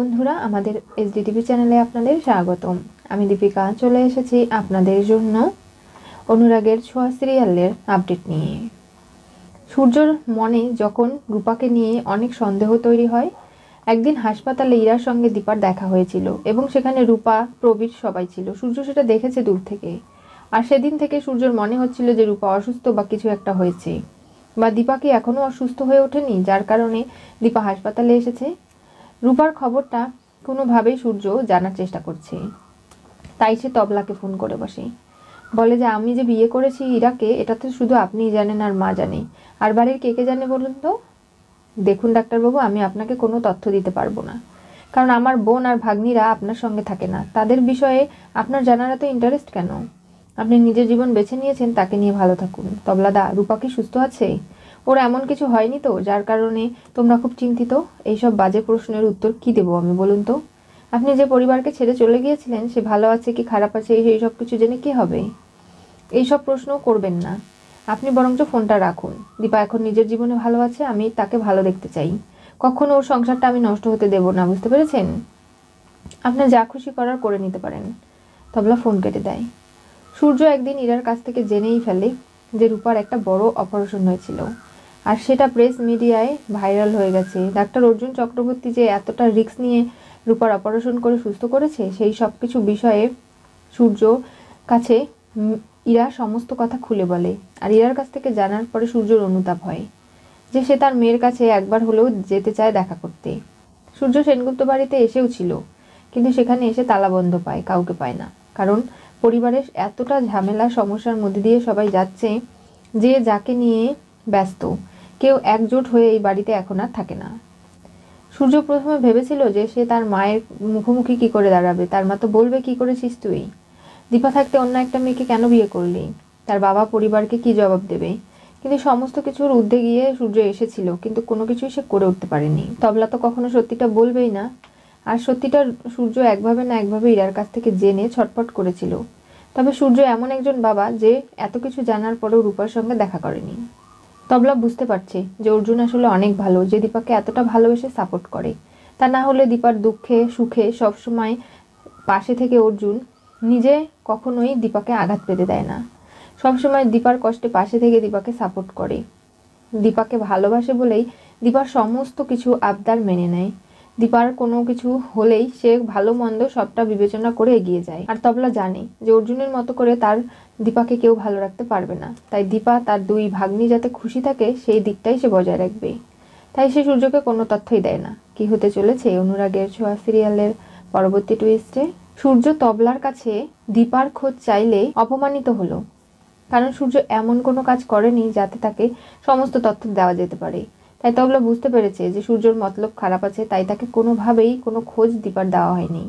বন্ধুরা আমাদের এসডিটিভি চ্যানেলে আপনাদের স্বাগতম আমি দীপিকা চলে এসেছি আপনাদের জন্য অনুরাগের ছোঁয়া সিরিয়ালের আপডেট নিয়ে সূর্যর মনে যখন রূপাকে নিয়ে অনেক সন্দেহ তৈরি হয় একদিন হাসপাতালে ইরার সঙ্গে দীপার দেখা হয়েছিল এবং সেখানে রূপা প্রবীর সবাই ছিল সূর্য সেটা দেখেছে দূর থেকে আর সেদিন থেকে সূর্যর মনে হচ্ছিল যে রূপা অসুস্থ বা কিছু একটা হয়েছে বা দীপাকে এখনও অসুস্থ হয়ে ওঠেনি যার কারণে দীপা হাসপাতালে এসেছে রূপার খবরটা কোনোভাবেই সূর্য জানার চেষ্টা করছে তাই সে তবলাকে ফোন করে বসে বলে যে আমি যে বিয়ে করেছি ইরাকে এটা তো শুধু আপনিই জানেন আর মা জানে আর বাড়ির কে কে জানে বলুন তো দেখুন ডাক্তারবাবু আমি আপনাকে কোনো তথ্য দিতে পারবো না কারণ আমার বোন আর ভাগ্নিরা আপনার সঙ্গে থাকে না তাদের বিষয়ে আপনার জানার এত ইন্টারেস্ট কেন আপনি নিজের জীবন বেছে নিয়েছেন তাকে নিয়ে ভালো থাকুন তবলাদা রূপা কি সুস্থ আছে ওর এমন কিছু হয়নি তো যার কারণে তোমরা খুব চিন্তিত এইসব বাজে প্রশ্নের উত্তর কি দেবো আমি বলুন তো আপনি যে পরিবারকে ছেড়ে চলে গিয়েছিলেন সে ভালো আছে কি খারাপ আছে সেই সব কিছু জেনে কী হবে এইসব প্রশ্ন করবেন না আপনি বরঞ্চ ফোনটা রাখুন দীপা এখন নিজের জীবনে ভালো আছে আমি তাকে ভালো দেখতে চাই কখনো ওর সংসারটা আমি নষ্ট হতে দেব না বুঝতে পেরেছেন আপনার যা খুশি করার করে নিতে পারেন তবলা ফোন কেটে দেয় সূর্য একদিন ইরার কাছ থেকে জেনেই ফেলে যে রূপার একটা বড় অপারেশন হয়েছিল আর সেটা প্রেস মিডিয়ায় ভাইরাল হয়ে গেছে ডাক্তার অর্জুন চক্রবর্তী যে এতটা রিক্স নিয়ে রূপার অপারেশন করে সুস্থ করেছে সেই সব কিছু বিষয়ে সূর্য কাছে ইরা সমস্ত কথা খুলে বলে আর ইরার কাছ থেকে জানার পরে সূর্যর অনুতাপ হয় যে সে তার মেয়ের কাছে একবার হলেও যেতে চায় দেখা করতে সূর্য সেনগুপ্ত বাড়িতে এসেও ছিল কিন্তু সেখানে এসে তালাবন্ধ পায় কাউকে পায় না কারণ পরিবারের এতটা ঝামেলা সমস্যার মধ্যে দিয়ে সবাই যাচ্ছে যে যাকে নিয়ে ব্যস্ত কেউ একজোট হয়ে এই বাড়িতে এখন আর থাকে না সূর্য প্রথমে ভেবেছিল যে সে তার মায়ের মুখোমুখি কি করে দাঁড়াবে তার মা তো বলবে কি করেছিস তুই দীপা থাকতে অন্য একটা মেয়েকে কেন বিয়ে করলি তার বাবা পরিবারকে কি জবাব দেবে কিন্তু সমস্ত কিছুর ঊর্ধ্বে গিয়ে সূর্য এসেছিল কিন্তু কোনো কিছুই সে করে উঠতে পারেনি তবলা তো কখনো সত্যিটা বলবেই না আর সত্যিটা সূর্য একভাবে না একভাবে ইরার কাছ থেকে জেনে ছটপট করেছিল তবে সূর্য এমন একজন বাবা যে এত কিছু জানার পরেও রূপার সঙ্গে দেখা করেনি তবলা বুঝতে পারছে যে অর্জুন আসলে অনেক ভালো যে দীপাকে এতটা ভালোবেসে সাপোর্ট করে তা না হলে দীপার দুঃখে সুখে সবসময় পাশে থেকে অর্জুন নিজে কখনোই দীপাকে আঘাত পেতে দেয় না সবসময় দীপার কষ্টে পাশে থেকে দীপাকে সাপোর্ট করে দীপাকে ভালোবাসে বলেই দীপার সমস্ত কিছু আবদার মেনে নেয় দীপার কোনো কিছু হলেই সে ভালো মন্দ সবটা বিবেচনা করে এগিয়ে যায় আর তবলা জানে যে অর্জুনের মতো করে তার দীপাকে কেউ ভালো রাখতে পারবে না তাই দীপা তার দুই ভাগ্নি যাতে খুশি থাকে সেই দিকটাই সে বজায় রাখবে তাই সে সূর্যকে কোনো তথ্যই দেয় না কি হতে চলেছে অনুরাগের ছোঁয়া সিরিয়ালের পরবর্তী টুইস্টে সূর্য তবলার কাছে দীপার খোঁজ চাইলে অপমানিত হলো কারণ সূর্য এমন কোনো কাজ করেনি যাতে তাকে সমস্ত তথ্য দেওয়া যেতে পারে তাই তবলা বুঝতে পেরেছে যে সূর্যর মতলব খারাপ আছে তাই তাকে কোনোভাবেই কোনো খোঁজ দীপার দেওয়া হয়নি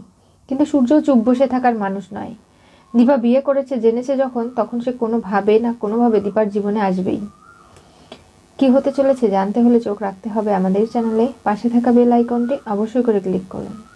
কিন্তু সূর্য চুপ বসে থাকার মানুষ নয় দীপা বিয়ে করেছে জেনেছে যখন তখন সে কোনোভাবে না কোনোভাবে দীপার জীবনে আসবেই কি হতে চলেছে জানতে হলে চোখ রাখতে হবে আমাদের চ্যানেলে পাশে থাকা বেল আইকনটি অবশ্যই করে ক্লিক করুন